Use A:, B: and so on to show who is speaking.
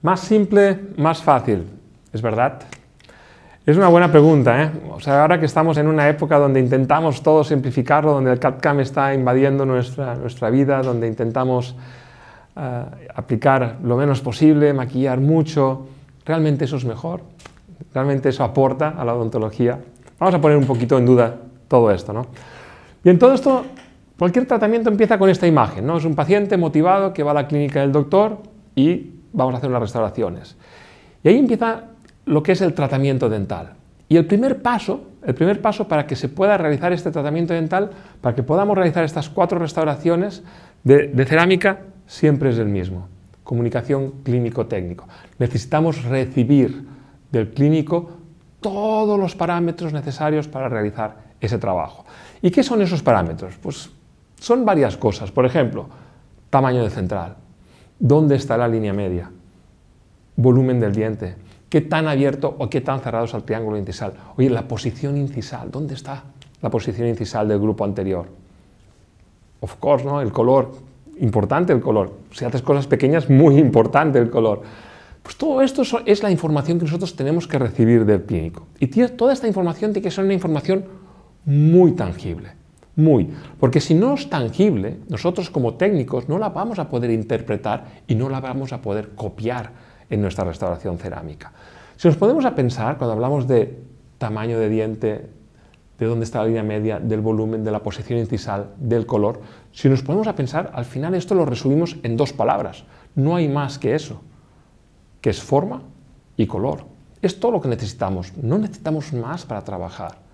A: Más simple, más fácil, ¿es verdad? Es una buena pregunta, ¿eh? O sea, ahora que estamos en una época donde intentamos todo simplificarlo, donde el Capcam está invadiendo nuestra, nuestra vida, donde intentamos eh, aplicar lo menos posible, maquillar mucho, ¿realmente eso es mejor? ¿Realmente eso aporta a la odontología? Vamos a poner un poquito en duda todo esto, ¿no? Bien, todo esto, cualquier tratamiento empieza con esta imagen, ¿no? Es un paciente motivado que va a la clínica del doctor y vamos a hacer unas restauraciones. Y ahí empieza lo que es el tratamiento dental. Y el primer paso, el primer paso para que se pueda realizar este tratamiento dental, para que podamos realizar estas cuatro restauraciones de, de cerámica, siempre es el mismo. Comunicación clínico-técnico. Necesitamos recibir del clínico todos los parámetros necesarios para realizar ese trabajo. ¿Y qué son esos parámetros? Pues son varias cosas. Por ejemplo, tamaño de central, ¿Dónde está la línea media? Volumen del diente. ¿Qué tan abierto o qué tan cerrado es el triángulo incisal? Oye, la posición incisal, ¿dónde está la posición incisal del grupo anterior? Of course, ¿no? El color, importante el color. Si haces cosas pequeñas, muy importante el color. Pues todo esto es la información que nosotros tenemos que recibir del clínico. Y toda esta información tiene que ser una información muy tangible muy, porque si no es tangible, nosotros como técnicos no la vamos a poder interpretar y no la vamos a poder copiar en nuestra restauración cerámica. Si nos ponemos a pensar, cuando hablamos de tamaño de diente, de dónde está la línea media, del volumen, de la posición incisal, del color, si nos ponemos a pensar, al final esto lo resumimos en dos palabras. No hay más que eso, que es forma y color. Es todo lo que necesitamos. No necesitamos más para trabajar.